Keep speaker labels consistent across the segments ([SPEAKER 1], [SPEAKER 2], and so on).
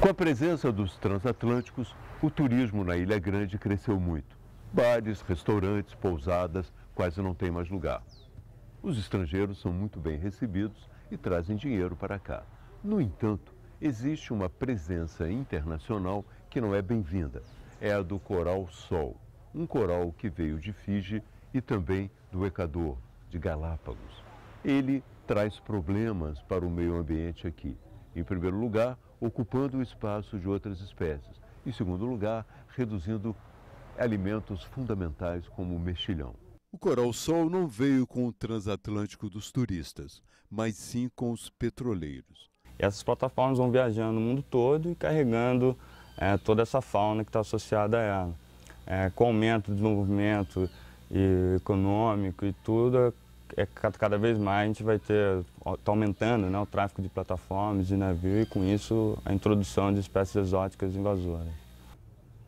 [SPEAKER 1] Com a presença dos transatlânticos, o turismo na Ilha Grande cresceu muito. Bares, restaurantes, pousadas, quase não tem mais lugar. Os estrangeiros são muito bem recebidos e trazem dinheiro para cá. No entanto, existe uma presença internacional que não é bem-vinda. É a do coral sol, um coral que veio de Fiji e também do Equador, de Galápagos. Ele traz problemas para o meio ambiente aqui. Em primeiro lugar, ocupando o espaço de outras espécies. Em segundo lugar, reduzindo alimentos fundamentais como o mexilhão. O Coral Sol não veio com o transatlântico dos turistas,
[SPEAKER 2] mas sim com os petroleiros. essas plataformas vão viajando o mundo todo e carregando é, toda essa fauna que está associada a ela. É, com o aumento do desenvolvimento e econômico e tudo, é, cada vez mais a gente vai ter, está aumentando né, o tráfico de plataformas, e navio e com isso a introdução de espécies exóticas invasoras.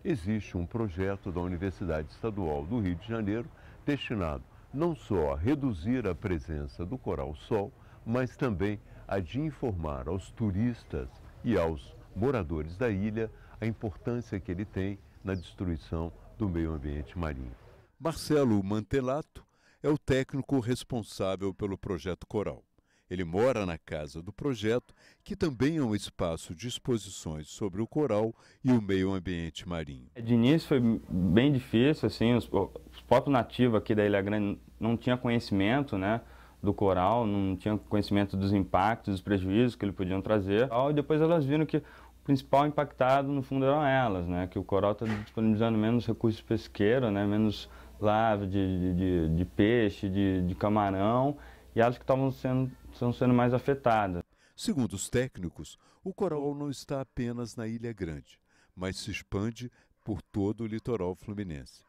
[SPEAKER 1] Existe um projeto da Universidade Estadual do Rio de Janeiro destinado não só a reduzir a presença do coral-sol, mas também a de informar aos turistas e aos moradores da ilha a importância que ele tem na destruição do meio ambiente marinho. Marcelo Mantelato é o técnico responsável pelo projeto coral. Ele mora na casa do projeto, que também é um espaço de exposições sobre
[SPEAKER 2] o coral e o meio ambiente marinho. De início foi bem difícil, assim, os, os próprios nativos aqui da Ilha Grande não tinham conhecimento, né? do coral, não tinham conhecimento dos impactos, dos prejuízos que ele podiam trazer. E depois elas viram que o principal impactado, no fundo, eram elas, né? Que o coral está disponibilizando menos recursos pesqueiros, né? Menos lá de, de, de peixe, de, de, camarão, e elas que estavam sendo, estão sendo mais afetadas. Segundo os técnicos,
[SPEAKER 1] o coral não está apenas na Ilha Grande, mas se expande por todo o litoral fluminense.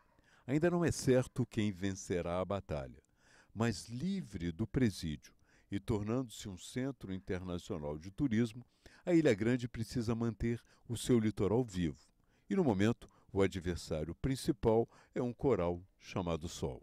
[SPEAKER 1] Ainda não é certo quem vencerá a batalha, mas livre do presídio e tornando-se um centro internacional de turismo, a Ilha Grande precisa manter o seu litoral vivo. E no momento, o adversário principal é um coral chamado Sol.